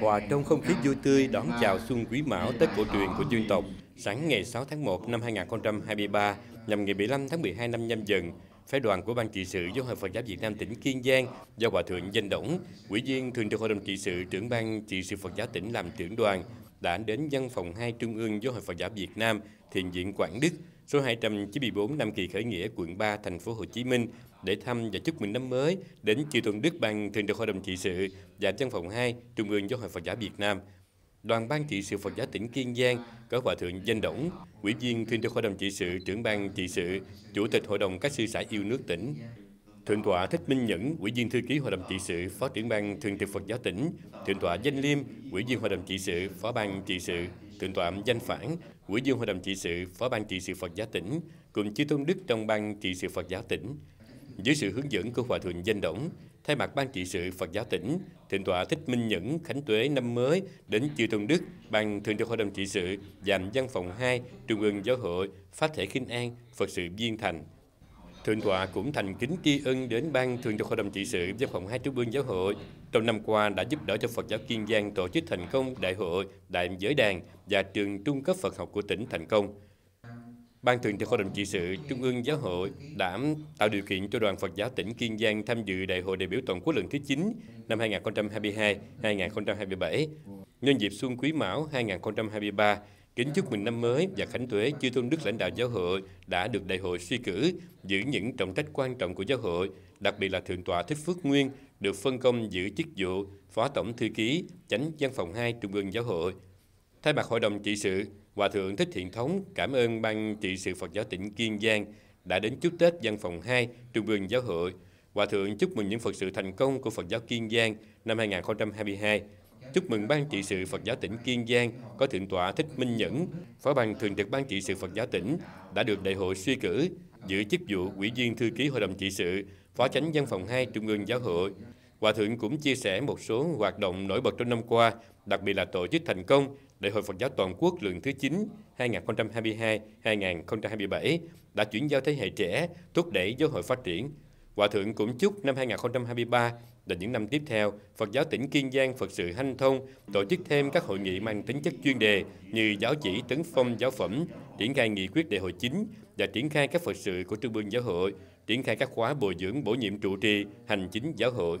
hòa trong không khí vui tươi đón chào xuân quý mão Tết cổ truyền của dân tộc. Sáng ngày 6 tháng 1 năm 2023, nhằm ngày 15 tháng 12 năm nhâm dần, phái đoàn của Ban trị sự Giáo hội Phật giáo Việt Nam tỉnh Kiên Giang do Hòa Thượng Danh Đổng, Ủy viên Thường trực Hội đồng trị sự trưởng Ban trị sự Phật giáo tỉnh làm trưởng đoàn đã đến văn phòng 2 Trung ương Giáo hội Phật giáo Việt Nam Thiền viện Quảng Đức, số 294 Nam Kỳ Khởi Nghĩa, quận 3, thành phố Hồ Chí Minh để thăm và chúc mừng năm mới đến Chư Thuận Đức Ban Thường trực Hội đồng Trị sự và Văn phòng 2 Trung ương Giáo hội Phật giáo Việt Nam. Đoàn Ban Trị sự Phật giáo tỉnh Kiên Giang có Hòa Thượng Danh Đổng, Ủy viên Thường trực Hội đồng Trị sự, trưởng ban Trị sự, Chủ tịch Hội đồng các sư sãi yêu nước tỉnh, Thượng tọa Thích Minh Nhẫn, Ủy viên Thư ký Hội đồng trị sự, Phó trưởng ban Thường trực Phật giáo tỉnh, Thượng tọa Danh Liêm, Ủy viên Hội đồng trị sự, Phó ban trị sự, thượng tọa danh phản quỹ viên hội đồng trị sự phó ban trị sự phật giáo tỉnh cùng chư tôn đức trong ban trị sự phật giáo tỉnh dưới sự hướng dẫn của hòa thượng danh động thay mặt ban trị sự phật giáo tỉnh thượng tọa thích minh nhẫn khánh tuế năm mới đến chư tôn đức ban thường trực hội đồng trị sự dành văn phòng 2 trung ương giáo hội phát thể kinh an phật sự viên thành Thượng tọa cũng thành kính tri ân đến Ban Thường cho Hội đồng trị sự Văn phòng Hai Trú Bương Giáo hội trong năm qua đã giúp đỡ cho Phật giáo Kiên Giang tổ chức thành công Đại hội, Đại giới đàn và trường trung cấp Phật học của tỉnh thành công. Ban Thường cho Hội đồng trị sự Trung ương Giáo hội đã tạo điều kiện cho đoàn Phật giáo tỉnh Kiên Giang tham dự Đại hội đại biểu toàn quốc lần thứ 9 năm 2022-2027 nhân dịp Xuân Quý Mão 2023 Kính chúc mừng năm mới và khánh tuế chư tôn đức lãnh đạo giáo hội đã được đại hội suy cử, giữ những trọng trách quan trọng của giáo hội, đặc biệt là Thượng tọa Thích Phước Nguyên được phân công giữ chức vụ Phó Tổng Thư ký, Chánh Văn phòng 2 Trung ương Giáo hội. Thay mặt Hội đồng trị sự, Hòa Thượng Thích Thiện Thống cảm ơn Ban trị sự Phật giáo tỉnh Kiên Giang đã đến chúc Tết Văn phòng 2 Trung ương Giáo hội. Hòa Thượng chúc mừng những Phật sự thành công của Phật giáo Kiên Giang năm 2022 Chúc mừng Ban trị sự Phật giáo tỉnh Kiên Giang có Thượng tọa Thích Minh Nhẫn, Phó ban Thường trực Ban trị sự Phật giáo tỉnh đã được đại hội suy cử giữ chức vụ Ủy viên thư ký Hội đồng trị sự, Phó chánh văn phòng 2 Trung ương Giáo hội. Hòa thượng cũng chia sẻ một số hoạt động nổi bật trong năm qua, đặc biệt là tổ chức thành công Đại hội Phật giáo toàn quốc lần thứ 9 2022-2027 đã chuyển giao thế hệ trẻ, thúc đẩy giáo hội phát triển, Hòa thượng cũng chúc năm 2023 và những năm tiếp theo, Phật giáo tỉnh Kiên Giang Phật sự hanh thông tổ chức thêm các hội nghị mang tính chất chuyên đề như giáo chỉ tấn phong giáo phẩm, triển khai nghị quyết đại hội chính và triển khai các Phật sự của Trung ương Giáo hội, triển khai các khóa bồi dưỡng bổ nhiệm trụ trì, hành chính giáo hội.